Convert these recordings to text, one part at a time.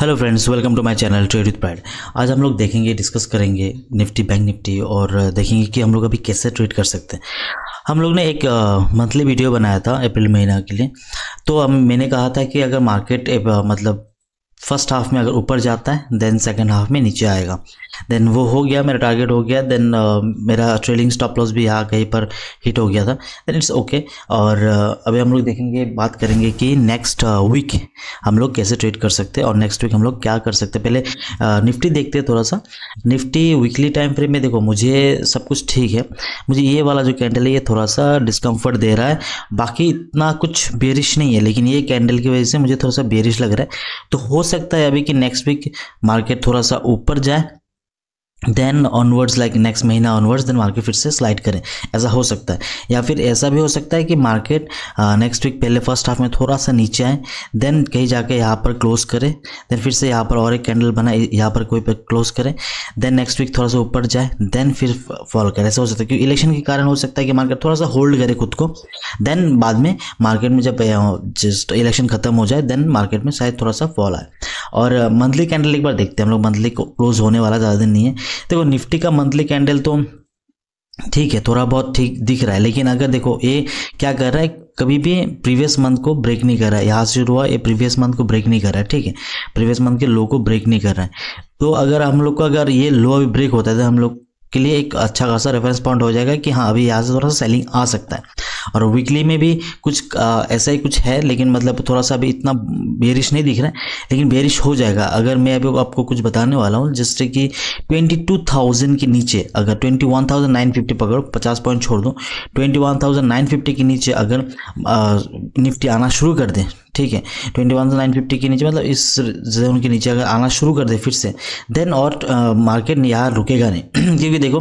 hello friends welcome to my channel trade with pad आज हम लोग देखेंगे डिस्कस करेंगे निफ्टी बैंक निफ्टी और देखेंगे कि हम लोग अभी कैसे ट्रेड कर सकते हैं हम लोग ने एक मंथली वीडियो बनाया था अप्रैल महीना के लिए तो हम मैंने कहा था कि अगर मार्केट मतलब फर्स्ट हाफ में अगर ऊपर जाता है देन सेकेंड हाफ में नीचे आएगा देन वो हो गया मेरा टारगेट हो गया देन uh, मेरा ट्रेलिंग स्टॉप लॉस भी यहाँ कहीं पर हिट हो गया था देन इट्स ओके और uh, अभी हम लोग देखेंगे बात करेंगे कि नेक्स्ट वीक uh, हम लोग कैसे ट्रेड कर सकते हैं और नेक्स्ट वीक हम लोग क्या कर सकते पहले uh, निफ्टी देखते हैं थोड़ा सा निफ्टी वीकली टाइम फ्रेम में देखो मुझे सब कुछ ठीक है मुझे ये वाला जो कैंडल है ये थोड़ा सा डिस्कम्फर्ट दे रहा है बाकी इतना कुछ बेरिश नहीं है लेकिन ये कैंडल की वजह से मुझे थोड़ा सा बेरिश लग रहा है तो हो सकता है अभी कि नेक्स्ट वीक मार्केट थोड़ा सा ऊपर जाए देन ऑनवर्ड्स लाइक नेक्स्ट महीना ऑनवर्ड्स देन मार्केट फिर से स्लाइड करें ऐसा हो सकता है या फिर ऐसा भी हो सकता है कि मार्केट नेक्स्ट वीक पहले फर्स्ट हाफ में थोड़ा सा नीचे आए देन कहीं जाके यहाँ पर क्लोज करें देन फिर से यहाँ पर और एक कैंडल बनाए यहाँ पर कोई पर क्लोज करें देन नेक्स्ट वीक थोड़ा सा ऊपर जाए देन फिर फॉल करें ऐसा हो सकता है क्योंकि इलेक्शन के कारण हो सकता है कि मार्केट थोड़ा सा होल्ड करे खुद को देन बाद में मार्केट में जब जस्ट इलेक्शन तो खत्म हो जाए देन मार्केट में शायद थोड़ा सा फॉल आए और मंथली कैंडल एक बार देखते हैं हम लोग मंथली क्लोज होने वाला ज़्यादा दिन नहीं है देखो तो निफ्टी का मंथली कैंडल तो ठीक है थोड़ा बहुत ठीक दिख रहा है लेकिन अगर देखो ये क्या कर रहा है कभी भी प्रीवियस मंथ को ब्रेक नहीं कर रहा है यहाँ से शुरू हुआ ये प्रीवियस मंथ को ब्रेक नहीं कर रहा है ठीक है प्रीवियस मंथ के लो को ब्रेक नहीं कर रहा है तो अगर हम लोग को अगर ये लो अभी ब्रेक होता है तो हम लोग के लिए एक अच्छा खासा रेफरेंस पॉइंट हो जाएगा कि हाँ अभी यहाँ से थोड़ा सा सेलिंग आ सकता है और वीकली में भी कुछ आ, ऐसा ही कुछ है लेकिन मतलब थोड़ा सा अभी इतना बेरिश नहीं दिख रहा है लेकिन बेरिश हो जाएगा अगर मैं अभी आपको कुछ बताने वाला हूँ जैसे कि ट्वेंटी टू थाउजेंड के नीचे अगर twenty one thousand nine fifty पकड़ो पचास पॉइंट छोड़ दो twenty one thousand nine fifty के नीचे अगर आ, निफ्टी आना शुरू कर दें ठीक है ट्वेंटी वन नाइन फिफ्टी के नीचे मतलब इस जोन के नीचे अगर आना शुरू कर दे फिर से देन और मार्केट यहाँ रुकेगा नहीं क्योंकि देखो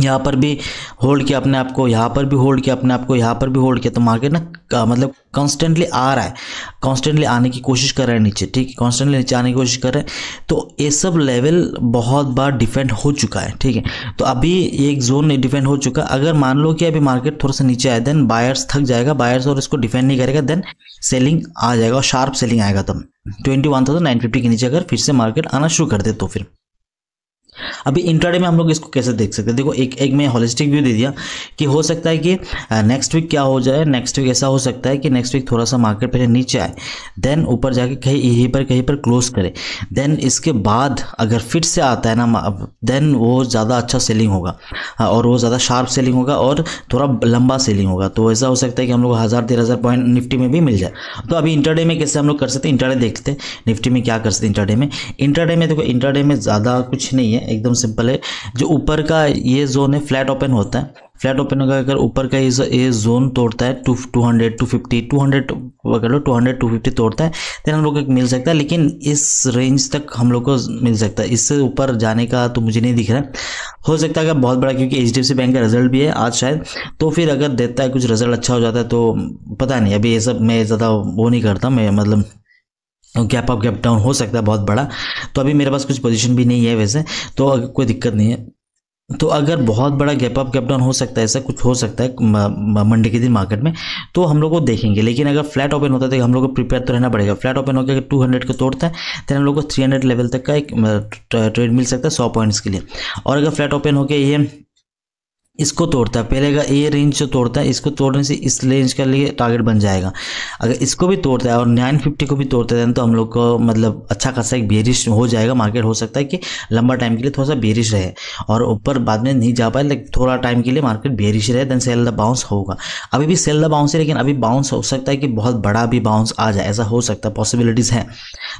यहाँ पर भी होल्ड किया अपने आप को यहाँ पर भी होल्ड किया अपने आप को यहाँ पर भी होल्ड किया तो मार्केट ना मतलब कॉन्स्टेंटली आ रहा है कॉन्स्टेंटली आने की कोशिश कर रहा है नीचे ठीक है कॉन्स्टेंटली नीचे आने की कोशिश कर रहे हैं तो ये सब लेवल बहुत बार डिफेंड हो चुका है ठीक है तो अभी एक जोन डिफेंड हो चुका है अगर मान लो कि अभी मार्केट थोड़ा सा नीचे आए देन बायर्स थक जाएगा बायर्स और इसको डिफेंड नहीं करेगा देन सेलिंग आ जाएगा और शार्प सेलिंग आएगा तब twenty one thousand nine fifty के नीचे अगर फिर से मार्केट आना शुरू कर दे तो फिर अभी इंट्राडे में हम लोग इसको कैसे देख सकते हैं देखो एक एक मैं होलिस्टिक व्यू दे दिया कि हो सकता है कि नेक्स्ट वीक क्या हो जाए नेक्स्ट वीक ऐसा हो सकता है कि नेक्स्ट वीक थोड़ा सा मार्केट पहले नीचे आए देन ऊपर जाके कहीं यहीं पर कहीं पर क्लोज करे देन इसके बाद अगर फिर से आता है ना देन वो ज़्यादा अच्छा सेलिंग होगा और वो ज़्यादा शार्प सेलिंग होगा और थोड़ा लंबा सेलिंग होगा तो ऐसा हो सकता है कि हम लोग हज़ार डेढ़ हज़ार पॉइंट निफ्टी में भी मिल जाए तो अभी इंटरडे में कैसे हम लोग कर सकते हैं इंटरडे देखते हैं निफ्टी में क्या कर सकते हैं इंटरडे में इंटरडे में देखो इंटरडे में ज़्यादा कुछ नहीं है एकदम सिंपल है जो ऊपर का ये जोन है फ्लैट ओपन होता है फ्लैट ओपन होगा अगर ऊपर का ये ये जोन तोड़ता है two two hundred two fifty two hundred वगैरह low two hundred two fifty तोड़ता है देन हम लोग को मिल सकता है लेकिन इस रेंज तक हम लोग को मिल सकता है इससे ऊपर जाने का तो मुझे नहीं दिख रहा है हो सकता है अगर बहुत बड़ा क्योंकि एच बैंक का रिजल्ट भी है आज शायद तो फिर अगर देता है कुछ रिजल्ट अच्छा हो जाता है तो पता नहीं अभी ये सब मैं ज़्यादा वो नहीं करता मैं मतलब गैप अप गैप डाउन हो सकता है बहुत बड़ा तो अभी मेरे पास कुछ पोजीशन भी नहीं है वैसे तो कोई दिक्कत नहीं है तो अगर बहुत बड़ा गैप अप गैप डाउन हो सकता है ऐसा कुछ हो सकता है मंडे के दिन मार्केट में तो हम लोग को देखेंगे लेकिन अगर फ्लैट ओपन होता है तो हम लोग को प्रिपेयर तो रहना पड़ेगा फ्लैट ओपन होकर अगर टू हंड्रेड को तोड़ता है तो हम लोग को थ्री हंड्रेड लेवल तक का एक ट्रेड मिल सकता है सौ पॉइंट्स के लिए और अगर फ्लैट ओपन होकर ये इसको तोड़ता है पहले का ए रेंज जो तोड़ता है इसको तोड़ने से इस रेंज का लिए टारगेट बन जाएगा अगर इसको भी तोड़ता है और नाइन फिफ्टी को भी तोड़ता है तो हम लोग को मतलब अच्छा खासा एक बेरिश हो जाएगा मार्केट हो सकता है कि लंबा टाइम के लिए थोड़ा सा बेरिश रहे और ऊपर बाद में नहीं जा पाए लेकिन थोड़ा टाइम के लिए मार्केट बेरिश रहे देन सेल द बाउंस होगा अभी भी सेल द बाउंस है लेकिन अभी बाउंस हो सकता है कि बहुत बड़ा भी बाउंस आ जाए ऐसा हो सकता है पॉसिबिलिटीज़ है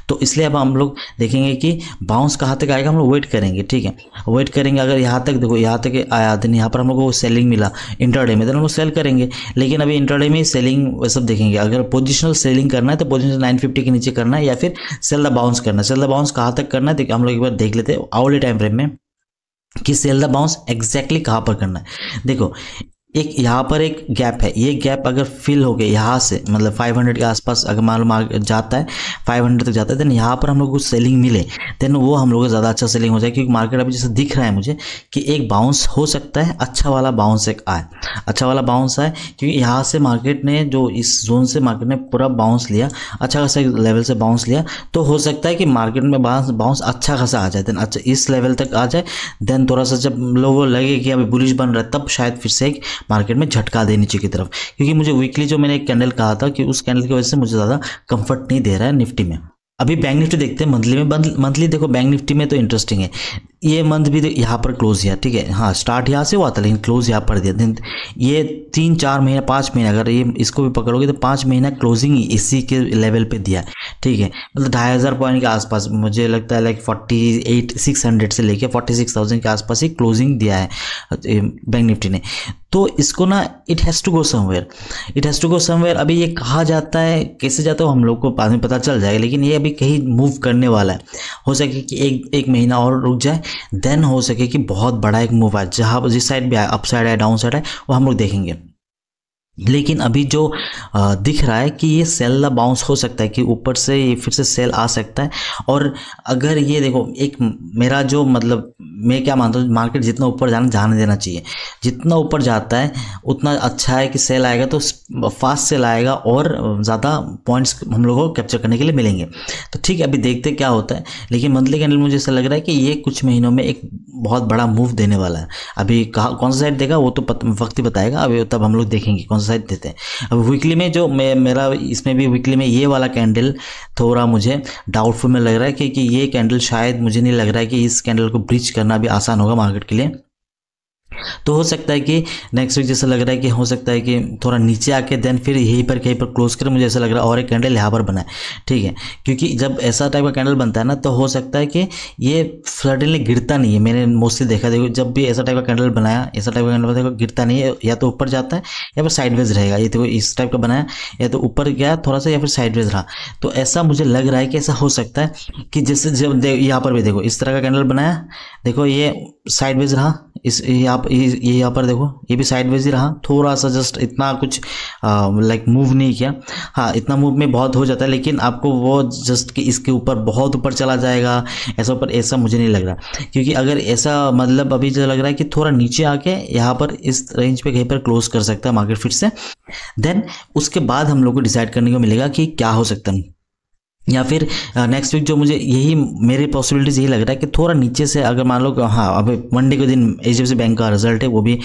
तो इसलिए अब हम लोग देखेंगे कि बाउंस कहाँ तक आएगा हम लोग वेट करेंगे ठीक है वेट करेंगे अगर यहाँ तक देखो यहाँ तक आया दिन यहाँ पर हम तो लोग को सेलिंग मिला इंटरडे में देन हम लोग सेल करेंगे लेकिन अभी इंटरडे में सेलिंग वह सब देखेंगे अगर पोजिशनल सेलिंग करना है तो पोजिशन नाइन फिफ्टी के नीचे करना है या फिर सेल द बाउंस करना है सेल द बाउंस कहाँ तक करना है हम लोग एक बार देख लेते हैं आउटले टाइम फ्रेम में कि सेल द बाउंस एग्जैक्टली कहाँ पर करना है देखो एक यहाँ पर एक गैप है ये गैप अगर फिल हो गया यहाँ से मतलब 500 के आसपास अगर मान लो जाता है 500 तक जाता है देन यहाँ पर हम लोग को सेलिंग मिले देन वो हम लोग को ज़्यादा अच्छा सेलिंग हो जाए क्योंकि मार्केट अभी जैसे दिख रहा है मुझे कि एक बाउंस हो सकता है अच्छा वाला बाउंस एक आए अच्छा वाला बाउंस आए क्योंकि यहाँ से मार्केट ने जो इस जोन से मार्केट ने पूरा बाउंस लिया अच्छा खासा लेवल से बाउंस लिया तो हो सकता है कि मार्केट में बाउंस बाउंस अच्छा खासा आ जाए देन अच्छा इस लेवल तक आ जाए देन थोड़ा सा जब लोगों लगे कि अभी बुलिश बन रहा है तब शायद फिर से एक मार्केट में झटका दे नीचे की तरफ क्योंकि मुझे वीकली जो मैंने एक कैंडल कहा था कि उस कैंडल की वजह से मुझे ज़्यादा कंफर्ट नहीं दे रहा है निफ्टी में अभी बैंक निफ्टी देखते हैं मंथली में मंथली देखो बैंक निफ्टी में तो इंटरेस्टिंग है ये मंथ भी तो यहाँ पर क्लोज किया ठीक है हाँ स्टार्ट यहाँ से हुआ था लेकिन क्लोज यहाँ पर दिया दिन ये तीन चार महीना पाँच महीना अगर ये इसको भी पकड़ोगे तो पाँच महीना क्लोजिंग ही इसी के लेवल पे दिया ठीक है मतलब ढाई हज़ार पॉइंट के आसपास मुझे लगता है like forty eight six hundred से लेके फोर्टी सिक्स थाउजेंड के आसपास ही क्लोजिंग दिया है बैंक निफ्टी ने तो इसको ना it has to go somewhere it has to go somewhere अभी ये कहा जाता है कैसे जाता है हम लोग को बाद में पता चल जाएगा लेकिन ये अभी कहीं मूव करने वाला है हो सके कि एक एक महीना और रुक जाए देन हो सके कि बहुत बड़ा एक मूव है जहाँ जिस साइड भी आए अप साइड है डाउन साइड है वो हम लोग देखेंगे लेकिन अभी जो दिख रहा है कि ये सेल बाउंस हो सकता है कि ऊपर से ये फिर से सेल आ सकता है और अगर ये देखो एक मेरा जो मतलब मैं क्या मानता हूँ मार्केट जितना ऊपर जाना जाने देना चाहिए जितना ऊपर जाता है उतना अच्छा है कि सेल आएगा तो फास्ट सेल आएगा और ज़्यादा पॉइंट्स हम लोगों को कैप्चर करने के लिए मिलेंगे तो ठीक है अभी देखते क्या होता है लेकिन मंथली कैंडल मुझे ऐसा लग रहा है कि ये कुछ महीनों में एक बहुत बड़ा मूव देने वाला है अभी कहा कौन सा साइड देगा वो तो वक्त ही बताएगा अभी तब हम लोग देखेंगे कौन सा एक्सरसाइज देते हैं अब वीकली में जो मेरा इसमें भी वीकली में ये वाला कैंडल थोड़ा मुझे डाउटफुल में लग रहा है क्योंकि ये कैंडल शायद मुझे नहीं लग रहा है कि इस कैंडल को ब्रिज करना भी आसान होगा मार्केट के लिए तो हो सकता है कि नेक्स्ट वीक जैसा लग रहा है कि हो सकता है कि थोड़ा नीचे आके देन फिर यहीं पर कहीं पर क्लोज कर मुझे ऐसा लग रहा है और एक कैंडल यहाँ पर बनाए ठीक है क्योंकि जब ऐसा टाइप का कैंडल बनता है ना तो हो सकता है कि ये सडनली गिरता नहीं है मैंने मोस्टली देखा देखो जब भी ऐसा टाइप का कैंडल बनाया ऐसा टाइप का कैंडल बनाया गिरता नहीं है या तो ऊपर जाता है या फिर साइडवेज रहेगा ये देखो इस टाइप का बनाया या तो ऊपर गया थोड़ा सा या फिर साइडवेज रहा तो ऐसा मुझे लग रहा है कि ऐसा हो सकता है कि जैसे जब यहाँ पर भी देखो इस तरह का कैंडल बनाया देखो ये साइडवेज रहा इस यहाँ ये यहाँ पर देखो ये भी साइडवेज ही रहा थोड़ा सा जस्ट इतना कुछ लाइक मूव नहीं किया हाँ इतना मूव में बहुत हो जाता है लेकिन आपको वो जस्ट कि इसके ऊपर बहुत ऊपर चला जाएगा ऐसा ऊपर ऐसा मुझे नहीं लग रहा क्योंकि अगर ऐसा मतलब अभी जो लग रहा है कि थोड़ा नीचे आके यहाँ पर इस रेंज पर कहीं पर क्लोज कर सकता है मार्केट फिर से देन उसके बाद हम लोग को डिसाइड करने को मिलेगा कि क्या हो सकता है या फिर नेक्स्ट वीक जो मुझे यही मेरे पॉसिबिलिटीज़ यही लग रहा है कि थोड़ा नीचे से अगर मान लो कि हाँ अभी मंडे के दिन एच डी बैंक का रिजल्ट है वो भी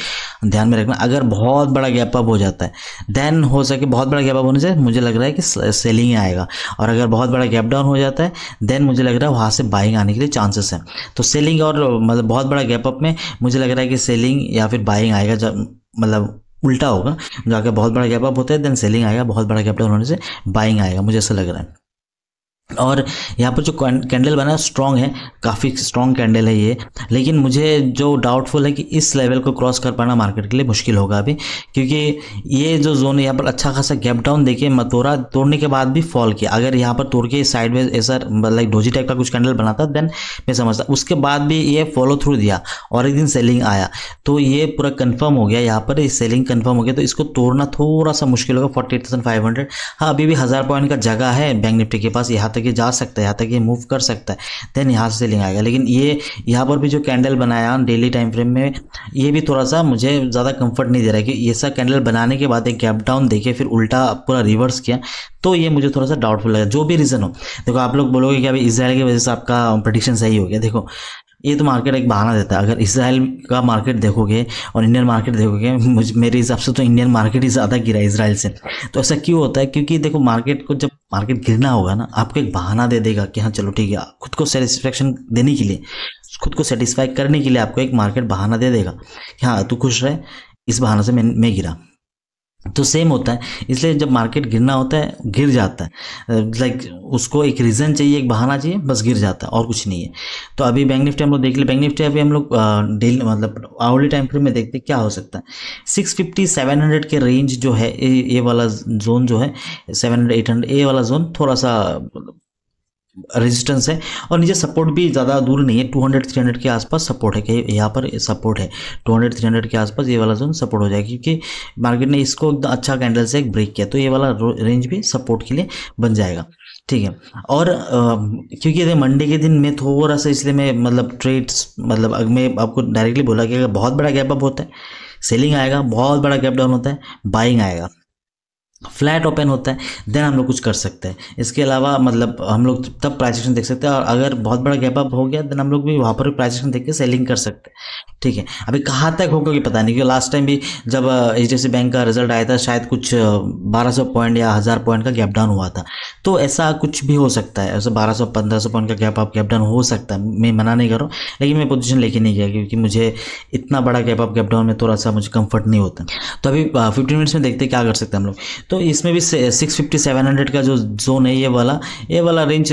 ध्यान में रखना अगर बहुत बड़ा गैप अप हो जाता है देन हो सके बहुत बड़ा गैप अप होने से मुझे लग रहा है कि सेलिंग आएगा और अगर बहुत बड़ा गैप डाउन हो जाता है देन मुझे लग रहा है वहाँ से बाइंग आने के लिए चांसेस हैं तो सेलिंग और मतलब बहुत बड़ा गैप अप में मुझे लग रहा है कि सेलिंग या फिर बाइंग आएगा जब मतलब उल्टा होगा जो आगे बहुत बड़ा गैप अप होता है देन सेलिंग आएगा बहुत बड़ा गैप डाउन होने से बाइंग आएगा मुझे ऐसा लग रहा है और यहाँ पर जो कैंडल बना है स्ट्रॉन्ग है काफ़ी स्ट्रॉन्ग कैंडल है ये लेकिन मुझे जो डाउटफुल है कि इस लेवल को क्रॉस कर पाना मार्केट के लिए मुश्किल होगा अभी क्योंकि ये जो जोन है यहाँ पर अच्छा खासा गैप डाउन देखिए मतोरा तोड़ने के बाद भी फॉल किया अगर यहाँ पर तोड़ के साइड में ऐसा लाइक डोजी टाइप का कुछ कैंडल बनाता देन मैं समझता उसके बाद भी ये फॉलो थ्रू दिया और एक दिन सेलिंग आया तो ये पूरा कन्फर्म हो गया यहाँ पर सेलिंग कन्फर्म हो गया तो इसको तोड़ना थोड़ा सा मुश्किल होगा forty eight thousand five hundred हाँ अभी भी हज़ार पॉइंट का जगह है बैंक निफ्टी के पास यहाँ तक ये जा सकता है यहाँ तक ये मूव कर सकता है देन यहाँ से सेलिंग आएगा लेकिन ये यहाँ पर भी जो कैंडल बनाया डेली टाइम फ्रेम में ये भी थोड़ा सा मुझे ज़्यादा कंफर्ट नहीं दे रहा है कि ऐसा कैंडल बनाने के बाद एक गैप डाउन देखे फिर उल्टा पूरा रिवर्स किया तो ये मुझे थोड़ा सा डाउटफुल लगा जो भी रीज़न हो देखो आप लोग बोलोगे कि अभी इसराइल की वजह से आपका प्रडिक्शन सही हो गया देखो ये तो मार्केट एक बहाना देता है अगर इसराइल का मार्केट देखोगे और इंडियन मार्केट देखोगे मुझे मेरे हिसाब से तो इंडियन मार्केट ही ज़्यादा गिरा है इसराइल से तो ऐसा क्यों होता है क्योंकि देखो मार्केट को जब मार्केट गिरना होगा ना आपको एक बहाना दे देगा कि हाँ चलो ठीक है खुद को सेटिस्फेक्शन देने के लिए खुद को सेटिस्फाई करने के लिए आपको एक मार्केट बहाना दे देगा कि हाँ तू खुश रहे इस बहाना से मैं मैं गिरा तो सेम होता है इसलिए जब मार्केट गिरना होता है गिर जाता है लाइक उसको एक रीज़न चाहिए एक बहाना चाहिए बस गिर जाता है और कुछ नहीं है तो अभी बैंक निफ्टी हम लोग देख ले बैंक निफ्टी अभी हम लोग डेली मतलब आवली टाइम फ्रेम में देखते हैं क्या हो सकता है सिक्स फिफ्टी सेवन हंड्रेड के रेंज जो है ए वाला जोन जो है seven hundred eight hundred A वाला जोन थोड़ा सा रेजिस्टेंस है और नीचे सपोर्ट भी ज़्यादा दूर नहीं है 200 300 के आसपास सपोर्ट है कि यहाँ पर सपोर्ट है 200 300 के आसपास ये वाला जोन सपोर्ट हो जाएगा क्योंकि मार्केट ने इसको एकदम अच्छा कैंडल से एक ब्रेक किया तो ये वाला रेंज भी सपोर्ट के लिए बन जाएगा ठीक है और आ, क्योंकि मंडे के दिन मैं थोड़ा सा इसलिए मैं मतलब ट्रेड्स मतलब मैं आपको डायरेक्टली बोला कि अगर बहुत बड़ा गैप अप होता है सेलिंग आएगा बहुत बड़ा गैप डाउन होता है बाइंग आएगा फ्लैट ओपन होता है देन हम लोग कुछ कर सकते हैं इसके अलावा मतलब हम लोग तब प्राइजेशन देख सकते हैं और अगर बहुत बड़ा गैप अप हो गया देन हम लोग भी वहाँ पर भी प्राइजेशन देख के सेलिंग कर सकते हैं ठीक है अभी कहाँ तक होगा कि पता नहीं क्योंकि लास्ट टाइम भी जब एच डी बैंक का रिजल्ट आया था शायद कुछ बारह पॉइंट या हज़ार पॉइंट का गैप डाउन हुआ था तो ऐसा कुछ भी हो सकता है ऐसे बारह सौ पॉइंट का गैप अप गैप डाउन हो सकता है मैं मना नहीं कर रहा हूँ लेकिन मैं पोजिशन लेके नहीं गया क्योंकि मुझे इतना बड़ा गैप अप गैप डाउन में थोड़ा सा मुझे कम्फर्ट नहीं होता तो अभी फिफ्टीन मिनट्स में देखते क्या कर सकते हैं हम लोग तो तो इसमें भी सिक्स फिफ्टी सेवन हंड्रेड का जो जोन है ये वाला ये वाला रेंज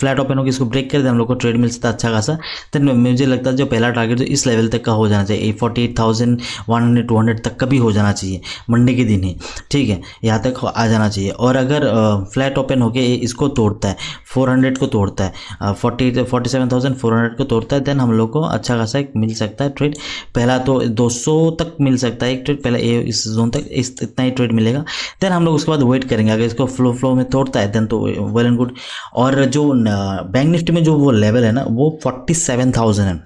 फ्लैट ओपन होगी इसको ब्रेक कर दे हम लोग को ट्रेड मिल सकता अच्छा खासा तो मुझे लगता है जो पहला टारगेट जो इस लेवल तक का हो जाना चाहिए forty eight thousand one hundred two hundred तक का भी हो जाना चाहिए मंडे के दिन ही ठीक है यहाँ तक आ जाना चाहिए और अगर फ्लैट ओपन होके इसको तोड़ता है फोर हंड्रेड को तोड़ता है forty forty seven thousand four hundred को तोड़ता है देन हम लोग को अच्छा खासा एक मिल सकता है ट्रेड पहला तो दो सौ तक मिल सकता है एक ट्रेड पहले इस जोन तक इस इतना ही ट्रेड मिलेगा देन हम लोग उसके बाद वेट करेंगे अगर इसको फ्लो फ्लो में तोड़ता है देन तो वेल एंड गुड और जो बैंक निफ्टी में जो वो लेवल है ना वो फोर्टी सेवन थाउजेंड है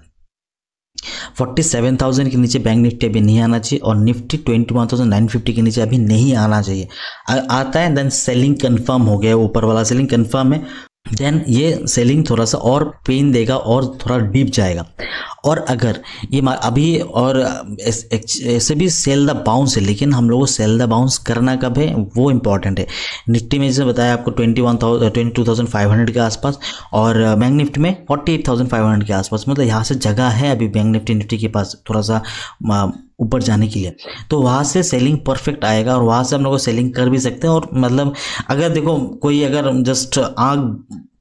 फोर्टी सेवन थाउजेंड के नीचे बैंक निफ्टी अभी नहीं आना चाहिए और Nifty twenty one thousand nine fifty के नीचे अभी नहीं आना चाहिए आता है देन सेलिंग कन्फर्म हो गया ऊपर वाला सेलिंग कन्फर्म है देन ये सेलिंग थोड़ा सा और पेन देगा और थोड़ा डीप जाएगा और अगर ये अभी और ऐसे भी सेल द बाउंस है लेकिन हम लोगों को सेल द बाउंस करना कब है वो इम्पॉर्टेंट है निफ्टी में जैसे बताया आपको twenty one thousand twenty two thousand five hundred के आसपास और बैंक uh, निफ्टी में forty eight thousand five hundred के आसपास मतलब यहाँ से जगह है अभी बैंक निफ्टी निफ्टी के पास थोड़ा सा ऊपर जाने के लिए तो वहाँ से सेलिंग परफेक्ट आएगा और वहाँ से हम लोग सेलिंग कर भी सकते हैं और मतलब अगर देखो कोई अगर जस्ट आग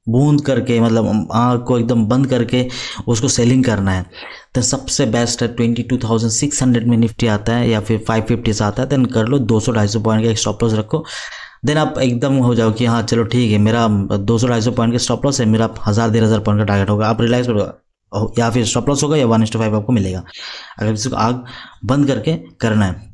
बूंद करके मतलब आँख को एकदम बंद करके उसको सेलिंग करना है तो सबसे बेस्ट है twenty two thousand six hundred में निफ्टी आता है या फिर फाइव फिफ्टी से आता है देन कर लो दो सौ ढाई सौ पॉइंट का एक स्टॉप लॉस रखो देन आप एकदम हो जाओ कि हाँ चलो ठीक है मेरा दो सौ ढाई सौ पॉइंट का स्टॉप लॉस है मेरा हज़ार डेढ़ हज़ार पॉइंट का टारगेट होगा आप रिलाइज करोगे या फिर स्टॉप लॉस होगा या वन फाइव आपको मिलेगा अगर इसको आग बंद करके करना है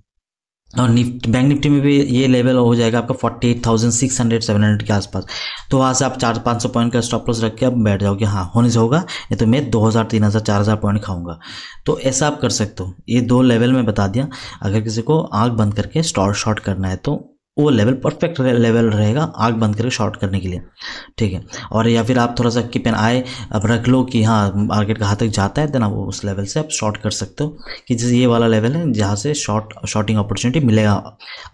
और निफ्ट बैंक निफ्टी में भी ये लेवल हो जाएगा आपका forty eight thousand six hundred seven hundred के आसपास तो वहाँ से आप चार पाँच सौ पॉइंट का स्टॉप लॉस रख के आप बैठ जाओगे हाँ होने से होगा नहीं तो मैं दो हज़ार तीन हज़ार चार हज़ार पॉइंट खाऊंगा तो ऐसा आप कर सकते हो ये दो लेवल में बता दिया अगर किसी को आग बंद करके स्टॉल शॉर्ट करना है तो वो लेवल परफेक्ट लेवल रहेगा आग बंद करके शॉर्ट करने के लिए ठीक है और या फिर आप थोड़ा सा कि पेन आए अब रख लो कि हाँ मार्केट कहाँ तक जाता है देन आप उस लेवल से आप शॉर्ट कर सकते हो कि जैसे ये वाला लेवल है जहाँ से शॉर्ट शॉर्टिंग अपॉर्चुनिटी मिलेगा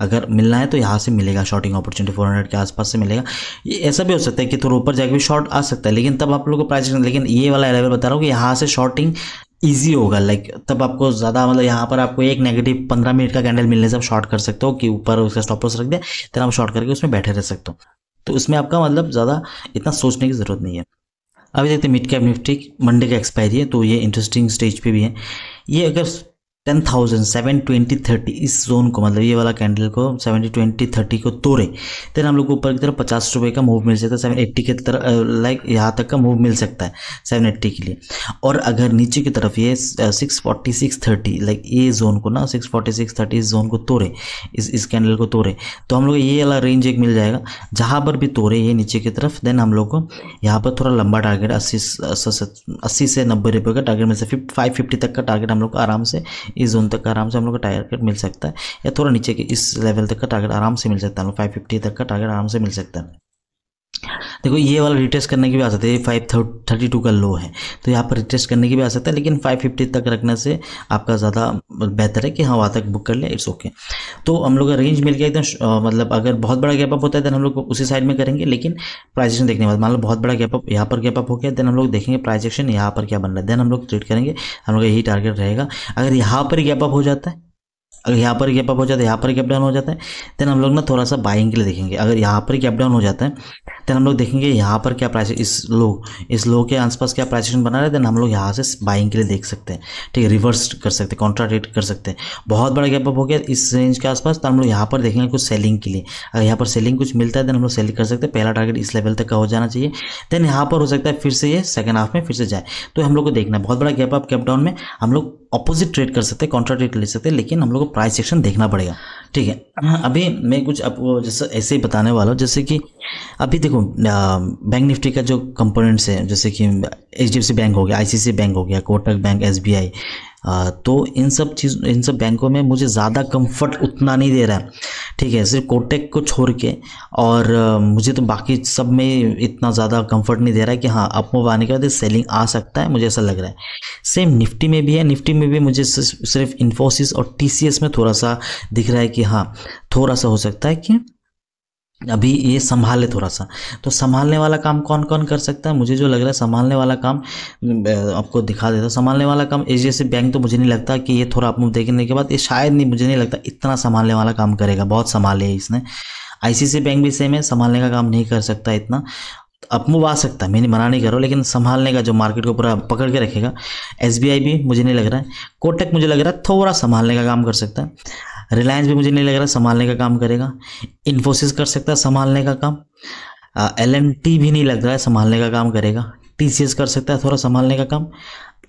अगर मिलना है तो यहाँ से मिलेगा शॉर्टिंग अपॉर्चुनिटी फोर के आसपास से मिलेगा ये ऐसा भी हो सकता है कि थोड़ा ऊपर जाके भी शॉर्ट आ सकता है लेकिन तब आप लोग को प्राइस लेकिन ये वाला लेवल बता रहा हूँ कि यहाँ से शॉर्टिंग ईजी होगा लाइक तब आपको ज़्यादा मतलब यहाँ पर आपको एक नेगेटिव पंद्रह मिनट का कैंडल मिलने से आप शॉर्ट कर सकते हो कि ऊपर उसका स्टॉप लॉस रख दिया तो आप शॉर्ट करके उसमें बैठे रह सकते हो तो उसमें आपका मतलब ज़्यादा इतना सोचने की ज़रूरत नहीं है अभी देखते हैं मिड कैप निफ्टी मंडे का एक्सपायरी है तो ये इंटरेस्टिंग स्टेज पे भी है ये अगर ten thousand seven twenty thirty इस जोन को मतलब ये वाला कैंडल को सेवेंटी ट्वेंटी थर्टी को तोड़े देन हम लोग को ऊपर की तरफ पचास रुपये का मूव मिल सकता है सेवन एट्टी के तरफ लाइक यहाँ तक का मूव मिल सकता है सेवन एट्टी के लिए और अगर नीचे की तरफ ये six forty six thirty like ये जोन को ना सिक्स फोर्टी सिक्स थर्टी इस जोन को तोड़े इस इस कैंडल को तोड़े तो हम लोग ये वाला रेंज एक मिल जाएगा जहाँ पर भी तोड़े ये नीचे की तरफ देन हम लोग को यहाँ पर थोड़ा लंबा टारगेट अस्सी अस्सी से नब्बे रुपये का टारगेट सकता है फाइव फिफ्टी तक का टारगेट हम लोग को आराम से इस जोन तक आराम से हम लोग का टारगेट मिल सकता है या थोड़ा नीचे के इस लेवल तक का टारगेट आराम से मिल सकता है हम लोग फाइव फिफ्टी तक का टारगेट आराम से मिल सकता है देखो ये वाला रिटेस्ट करने की भी आ सकता है फाइव थर्टी टू का लो है तो यहाँ पर रिटेस्ट करने की भी आ सकता है लेकिन फाइव फिफ्टी तक रखने से आपका ज़्यादा बेहतर है कि हाँ वहाँ तक बुक कर लें इट्स ओके तो हम लोग का रेंज मिल गया एकदम मतलब अगर बहुत बड़ा गैप अप होता है देन हम लोग उसी साइड में करेंगे लेकिन प्राइजेशन देखने के बाद मान लो बहुत बड़ा गैप अप यहाँ पर गैप अप हो गया देन हम लोग देखेंगे प्राइजेक्शन यहाँ पर क्या बन रहा है देन हम लोग ट्रेड करेंगे हम लोग यही टारगेट रहेगा अगर यहाँ पर गैप अप हो जाता है अगर यहाँ पर गैप अप हो जाता है यहाँ पर गैप डाउन हो जाता है देन हम लोग ना थोड़ा सा बाइंग के लिए देखेंगे अगर यहाँ पर गैप डाउन हो जाता है देन हम लोग देखेंगे यहाँ पर क्या प्राइस इस लो इस लो के आसपास क्या प्राइसेशन बना रहा है देन हम लोग यहाँ से बाइंग के लिए देख सकते हैं ठीक है रिवर्स कर सकते हैं कॉन्ट्राडिक्ट कर सकते हैं बहुत बड़ा गैप अप हो गया इस रेंज के आसपास तो हम लोग यहाँ पर देखेंगे कुछ सेलिंग के लिए अगर यहाँ पर सेलिंग कुछ मिलता है देन हम लोग सेलिंग कर सकते हैं पहला टारगेट इस लेवल तक का हो जाना चाहिए देन यहाँ पर हो सकता है फिर से ये सेकंड हाफ में फिर से जाए तो हम लोग को देखना है बहुत बड़ा गैप अप गैप डाउन में हम लोग अपोजिट ट्रेड कर सकते हैं कॉन्ट्रा ट्रेड ले सकते हैं लेकिन हम लोग को प्राइस सेक्शन देखना पड़ेगा ठीक है हाँ, अभी मैं कुछ आपको जैसे ऐसे ही बताने वाला हूँ जैसे कि अभी देखो बैंक निफ्टी का जो कंपोनेंट्स है जैसे कि एच बैंक हो गया आईसीसी बैंक हो गया कोटक बैंक एसबीआई तो इन सब चीज़ इन सब बैंकों में मुझे ज़्यादा कंफर्ट उतना नहीं दे रहा है ठीक है सिर्फ कोटेक को छोड़ के और मुझे तो बाकी सब में इतना ज़्यादा कंफर्ट नहीं दे रहा है कि हाँ अपमूव आने के बाद सेलिंग आ सकता है मुझे ऐसा लग रहा है सेम निफ्टी में भी है निफ्टी में भी मुझे सिर्फ इन्फोसिस और टी में थोड़ा सा दिख रहा है कि हाँ थोड़ा सा हो सकता है कि अभी ये संभाले थोड़ा सा तो संभालने वाला काम कौन कौन कर सकता है मुझे जो लग रहा है संभालने वाला काम आपको दिखा देता संभालने वाला काम एच डी बैंक तो मुझे नहीं लगता कि ये थोड़ा आप देखने के बाद ये शायद नहीं मुझे नहीं लगता इतना संभालने वाला काम करेगा बहुत संभाले इसने आई बैंक भी सेम है संभालने का काम नहीं कर सकता इतना अपमूव आ सकता है मैंने मना नहीं करो लेकिन संभालने का जो मार्केट को पूरा पकड़ के रखेगा एस भी मुझे नहीं लग रहा है कोटक मुझे लग रहा है थोड़ा संभालने का काम कर सकता है रिलायंस भी मुझे नहीं लग रहा संभालने का काम करेगा इन्फोसिस कर सकता है संभालने का काम एल एन टी भी नहीं लग रहा है संभालने का काम करेगा टी सी एस कर सकता है थोड़ा संभालने का काम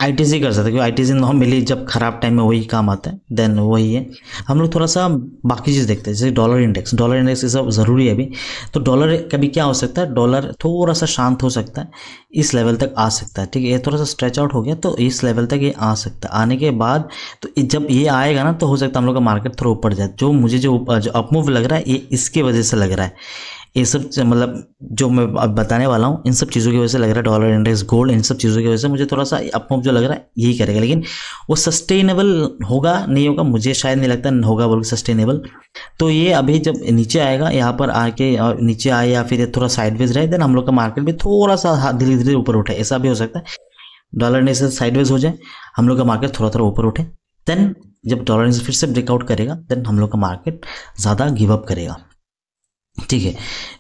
आई कर सकते क्योंकि आई नॉर्मली जब ख़राब टाइम में वही काम आता है देन वही है हम लोग थोड़ा सा बाकी चीज़ देखते हैं जैसे डॉलर इंडेक्स डॉलर इंडेक्स ये सब ज़रूरी है अभी तो डॉलर कभी क्या हो सकता है डॉलर थोड़ा सा शांत हो सकता है इस लेवल तक आ सकता है ठीक है ये थोड़ा सा स्ट्रेच आउट हो गया तो इस लेवल तक ये आ सकता है आने के बाद तो जब ये आएगा ना तो हो सकता है हम लोग का मार्केट थोड़ा ऊपर जाए जो मुझे जो, जो अपमूव लग रहा है ये इसके वजह से लग रहा है ये सब मतलब जो मैं अब बताने वाला हूँ इन सब चीज़ों की वजह से लग रहा है डॉलर इंडेक्स गोल्ड इन सब चीज़ों की वजह से मुझे थोड़ा सा अपमोप जो लग रहा है यही करेगा लेकिन वो सस्टेनेबल होगा नहीं होगा मुझे शायद नहीं लगता होगा बोल सस्टेनेबल तो ये अभी जब नीचे आएगा यहाँ पर आके और नीचे आए या फिर थोड़ा साइडवेज रहे देन हम लोग का मार्केट भी थोड़ा सा हाँ, धीरे धीरे ऊपर उठे ऐसा भी हो सकता है डॉलर इंडेक्स साइडवेज हो जाए हम लोग का मार्केट थोड़ा थोड़ा ऊपर उठे देन जब डॉलर इंडेक्स फिर से ब्रेकआउट करेगा देन हम लोग का मार्केट ज़्यादा गिव अप करेगा ठीक है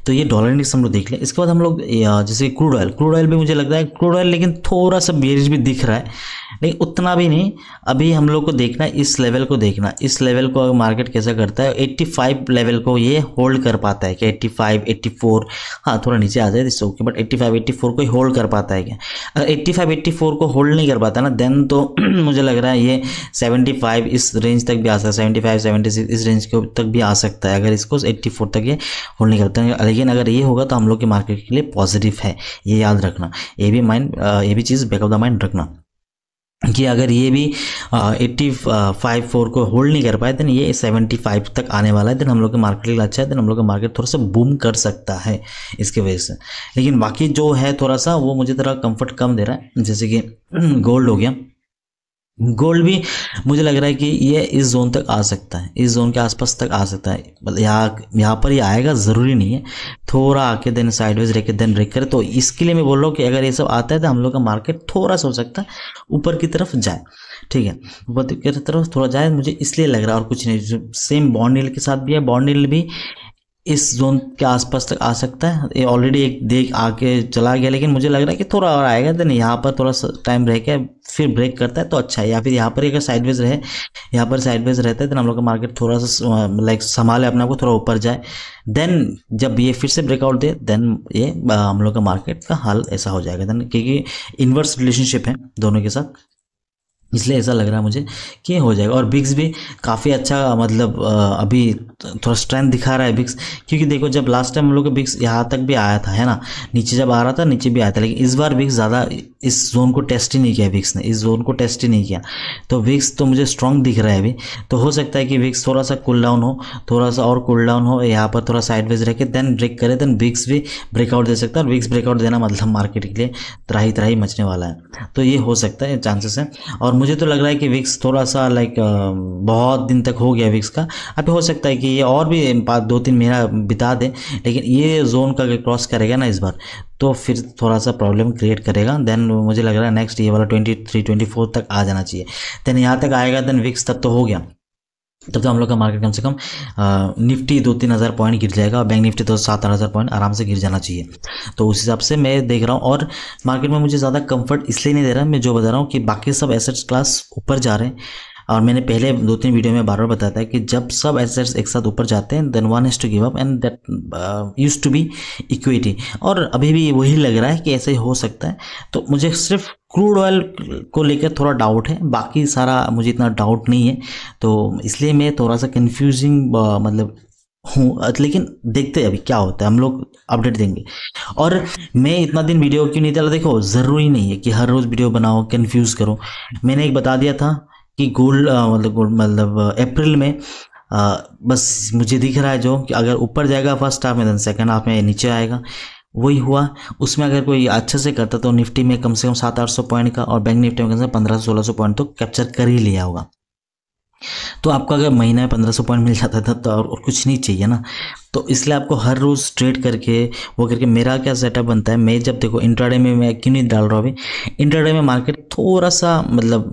तो ये डॉलर इंडेक्स हम लोग देख लें इसके बाद हम लोग जैसे क्रूड ऑयल क्रूड ऑयल भी मुझे लगता है क्रूड ऑयल लेकिन थोड़ा सा बेरिज भी दिख रहा है लेकिन उतना भी नहीं अभी हम लोग को देखना है इस लेवल को देखना इस लेवल को मार्केट कैसा करता है फाइव लेवल को ये होल्ड कर पाता है क्या एट्टी फोर हाँ थोड़ा नीचे आ जाए इससे ओके बट एट्टी फोर को ही होल्ड कर पाता है क्या अगर एट्टी फोर को होल्ड नहीं कर पाता ना देन तो मुझे लग रहा है ये फाइव इस रेंज तक भी आ सकता है सेवेंटी फाइव इस रेंज के तक भी आ सकता है अगर इसको एट्टी तक ये होल्ड नहीं करता लेकिन अगर ये होगा तो हम लोग के मार्केट के लिए पॉजिटिव है ये याद रखना ये भी माइंड ये भी चीज़ बैक ऑफ द माइंड रखना कि अगर ये भी एट्टी फाइव फोर को होल्ड नहीं कर पाए देन ये सेवेंटी फाइव तक आने वाला है देन हम लोग के मार्केट के लिए अच्छा है देन हम लोग का मार्केट थोड़ा सा बूम कर सकता है इसके वजह से लेकिन बाकी जो है थोड़ा सा वो मुझे थोड़ा कंफर्ट कम दे रहा है जैसे कि गोल्ड हो गया गोल्ड भी मुझे लग रहा है कि ये इस जोन तक आ सकता है इस जोन के आसपास तक आ सकता है मतलब यहाँ यहाँ पर ये यह आएगा ज़रूरी नहीं है थोड़ा आके देन साइडवेज रह के देन रेक करे तो इसके लिए मैं बोल रहा हूँ कि अगर ये सब आता है तो हम लोग का मार्केट थोड़ा सा हो सकता है ऊपर की तरफ जाए ठीक है ऊपर की तरफ थोड़ा जाए मुझे इसलिए लग रहा है और कुछ नहीं सेम बॉन्डिल के साथ भी है बॉन्डिल भी इस जोन के आसपास तक आ सकता है ये ऑलरेडी एक देख आके चला गया लेकिन मुझे लग रहा है कि थोड़ा और आएगा देन यहाँ पर थोड़ा टाइम रह के फिर ब्रेक करता है तो अच्छा है या फिर यहाँ पर अगर साइडवेज रहे यहाँ पर साइडवेज रहता है देन हम लोग का मार्केट थोड़ा सा लाइक संभाले अपने को थोड़ा ऊपर जाए देन जब ये फिर से ब्रेकआउट दे देन ये हम लोग का मार्केट का हाल ऐसा हो जाएगा देन क्योंकि इन्वर्स रिलेशनशिप है दोनों के साथ इसलिए ऐसा लग रहा है मुझे कि हो जाएगा और बिग्स भी काफ़ी अच्छा मतलब अभी थोड़ा स्ट्रेंथ दिखा रहा है बिग्स क्योंकि देखो जब लास्ट टाइम हम लोग बिग्स यहाँ तक भी आया था है ना नीचे जब आ रहा था नीचे भी आया था लेकिन इस बार बिग्स ज़्यादा इस जोन को टेस्ट ही नहीं किया विक्स ने इस जोन को टेस्ट ही नहीं किया तो विक्स तो मुझे स्ट्रांग दिख रहा है अभी तो हो सकता है कि विक्स थोड़ा सा कूल डाउन हो थोड़ा सा और कूल डाउन हो यहाँ पर थोड़ा साइडवेज रह के देन ब्रेक करे देन विक्स भी ब्रेकआउट दे सकता है और विक्स ब्रेकआउट देना मतलब मार्केट के लिए त्राही त्राही मचने वाला है तो ये हो सकता है चांसेस है और मुझे तो लग रहा है कि विक्स थोड़ा सा लाइक बहुत दिन तक हो गया विक्स का अभी हो सकता है कि ये और भी दो तीन महीना बिता दें लेकिन ये जोन का क्रॉस करेगा ना इस बार तो फिर थोड़ा सा प्रॉब्लम क्रिएट करेगा देन मुझे लग रहा है नेक्स्ट ये वाला ट्वेंटी थ्री ट्वेंटी फोर तक आ जाना चाहिए देन यहाँ तक आएगा देन विक्स तक तो हो गया तब तो हम लोग का मार्केट कम से कम निफ्टी दो तीन हज़ार पॉइंट गिर जाएगा और बैंक निफ्टी तो सात आठ हज़ार पॉइंट आराम से गिर जाना चाहिए तो उस हिसाब से मैं देख रहा हूँ और मार्केट में मुझे ज़्यादा कंफर्ट इसलिए नहीं दे रहा मैं जो बता रहा हूँ कि बाकी सब एसेट्स क्लास ऊपर जा रहे हैं और मैंने पहले दो तीन वीडियो में बार बार बताया था कि जब सब एसेट्स एक साथ ऊपर जाते हैं then one has to give up and that use to be equity और अभी भी वही लग रहा है कि ऐसे ही हो सकता है तो मुझे सिर्फ क्रूड ऑयल को लेकर थोड़ा डाउट है बाकी सारा मुझे इतना डाउट नहीं है तो इसलिए मैं थोड़ा सा कन्फ्यूजिंग uh, मतलब हूँ लेकिन देखते हैं अभी क्या होता है हम लोग अपडेट देंगे और मैं इतना दिन वीडियो क्यों नहीं डाला देखो ज़रूरी नहीं है कि हर रोज़ वीडियो बनाओ कन्फ्यूज़ करो मैंने एक बता दिया था कि गोल्ड मतलब मतलब अप्रैल में आ, बस मुझे दिख रहा है जो कि अगर ऊपर जाएगा फर्स्ट हाफ में देन सेकेंड हाफ में नीचे आएगा वही हुआ उसमें अगर कोई अच्छे से करता तो निफ्टी में कम से कम सात आठ सौ पॉइंट का और बैंक निफ्टी में कम से कम पंद्रह सौ सोलह सौ पॉइंट तो कैप्चर कर ही लिया होगा तो आपको अगर महीना पंद्रह सौ पॉइंट मिल जाता था तो और कुछ नहीं चाहिए ना तो इसलिए आपको हर रोज़ ट्रेड करके वो करके मेरा क्या सेटअप बनता है मैं जब देखो इंट्राडे में मैं क्यों नहीं डाल रहा हूँ अभी इंट्राडे में मार्केट थोड़ा सा मतलब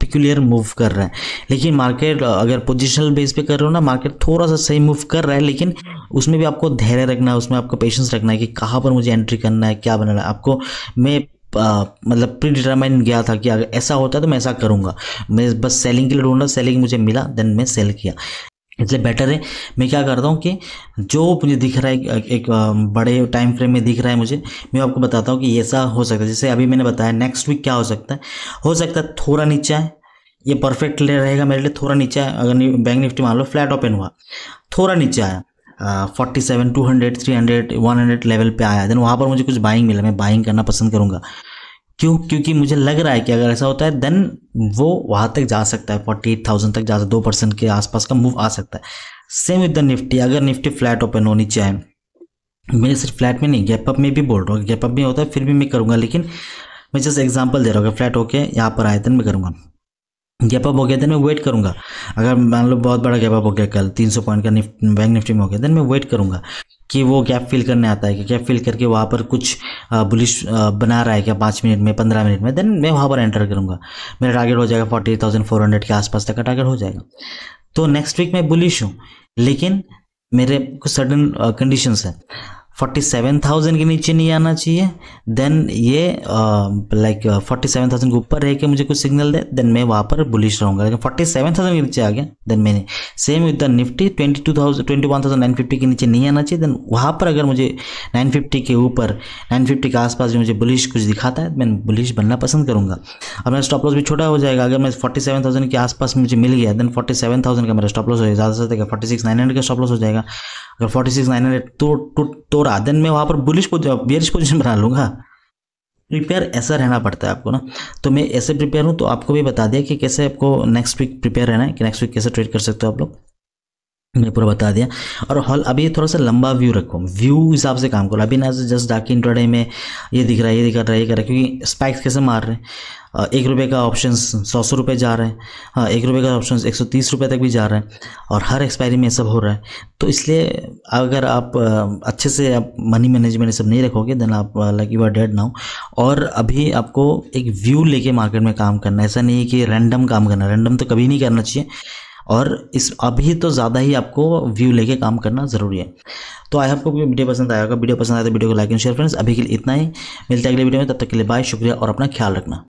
पिकुलर मूव कर रहा है लेकिन मार्केट अगर पोजिशनल बेस पे कर रहे हो ना मार्केट थोड़ा सा सही मूव कर रहा है लेकिन उसमें भी आपको धैर्य रखना है उसमें आपको पेशेंस रखना है कि कहाँ पर मुझे एंट्री करना है क्या बनाना है आपको मैं आ, मतलब प्री डिटरमाइन गया था कि अगर ऐसा होता है तो मैं ऐसा करूँगा मैं बस सेलिंग के लिए ढूंढा सेलिंग मुझे मिला देन मैं सेल किया इसलिए बेटर है मैं क्या करता हूँ कि जो मुझे दिख रहा है एक, एक बड़े टाइम फ्रेम में दिख रहा है मुझे मैं आपको बताता हूँ कि ऐसा हो सकता है जैसे अभी मैंने बताया नेक्स्ट वीक क्या हो सकता है हो सकता है थोड़ा नीचे आए ये परफेक्ट ले रहेगा मेरे लिए थोड़ा नीचे आया अगर बैंक निफ्टी मान लो फ्लैट ओपन हुआ थोड़ा नीचे आया forty seven two hundred three hundred one hundred level पे आया देन वहाँ पर मुझे कुछ बाइंग मिला मैं बाइंग करना पसंद करूँगा क्यों क्योंकि मुझे लग रहा है कि अगर ऐसा होता है देन वो वहाँ तक जा सकता है फोर्टी एट थाउजेंड तक जा सकता है दो परसेंट के आसपास का मूव आ सकता है सेम विद द निफ्टी अगर निफ्टी फ्लैट ओपन हो नीचे आए मैं सिर्फ फ्लैट में नहीं गैप अप में भी बोल रहा हूँ गैप अप में होता है फिर भी मैं करूँगा लेकिन मैं जस्ट एग्जाम्पल दे रहा हूँ फ्लैट होके यहाँ पर आए देन मैं करूँगा गैप अप हो गया देन मैं वेट करूंगा अगर मान लो बहुत बड़ा गैप अप हो गया कल 300 पॉइंट का निफ्ट बैंक निफ्टी में हो गया देन मैं वेट करूंगा कि वो गैप फिल करने आता है कि गैप फिल करके वहाँ पर कुछ बुलिश बना रहा है क्या पाँच मिनट में पंद्रह मिनट में देन मैं वहाँ पर एंटर करूँगा मेरा टारगेट हो जाएगा फोर्टी थाउजेंड फोर हंड्रेड के आसपास तक का टारगेट हो जाएगा तो नेक्स्ट वीक मैं बुलिश हूँ लेकिन मेरे कुछ सडन कंडीशंस हैं फोर्टी सेवन थाउजेंड के नीचे नहीं आना चाहिए देन ये लाइक फोर्टी सेवन थाउजेंड के ऊपर रह के मुझे कुछ सिग्नल दे देन मैं वहाँ पर बुलिश रहूँगा लेकिन फोर्टी सेवन थाउजेंड के नीचे आ गया देन मैंने same with the Nifty twenty two thousand twenty one thousand nine fifty के नीचे नहीं आना चाहिए देन वहाँ पर अगर मुझे नाइन फिफ्टी के ऊपर नाइन फिफ्टी के आसपास भी मुझे बुलिश कुछ दिखाता है मैं बुलिश बनना पसंद करूँगा और मेरा स्टॉप लॉस भी छोटा हो जाएगा अगर मैं फोर्टी सेवन थाउजेंड के आसपास मुझे मिल गया देन फोर्टी सेवन थाउजेंड का मेरा स्टॉप लॉस हो जाएगा ज़्यादा से ज़्यादा फोर्टी सिक्स नाइन हंड्रेड का स्टॉप लॉस हो जाएगा अगर फोर्टी सिक्स नाइन हंड्रेड तो पूरा देन मैं वहाँ पर बुलिश बियरिश पोजिशन बना लूँगा प्रिपेयर ऐसा रहना पड़ता है आपको ना तो मैं ऐसे प्रिपेयर हूँ तो आपको भी बता दिया कि कैसे आपको नेक्स्ट वीक प्रिपेयर रहना है कि नेक्स्ट वीक कैसे ट्रेड कर सकते हो आप लोग मैंने पूरा बता दिया और हॉल अभी थोड़ा सा लंबा व्यू रखो व्यू हिसाब से काम करो अभी ना जस्ट डाक इंट्रोडे में ये दिख रहा है ये दिख रहा है ये कर रहा है क्योंकि स्पाइक्स कैसे मार रहे हैं एक रुपये का ऑप्शन सौ सौ रुपये जा रहे हैं हाँ एक रुपये का ऑप्शन एक सौ तीस रुपये तक भी जा रहे हैं और हर एक्सपायरी में सब हो रहा है तो इसलिए अगर आप अच्छे से आप मनी मैनेजमेंट सब नहीं रखोगे देन आप like you are dead now और अभी आपको एक व्यू लेके मार्केट में काम करना है ऐसा नहीं है कि रैंडम काम करना रैंडम तो कभी नहीं करना चाहिए और इस अभी तो ज़्यादा ही आपको व्यू लेके काम करना ज़रूरी है तो आई आपको वीडियो पसंद आएगा वीडियो पसंद आए तो वीडियो को लाइक एंड शेयर फ्रेंड्स अभी के लिए इतना ही मिलते हैं अगले वीडियो में तब तक के लिए बाय शुक्रिया और अपना ख्याल रखना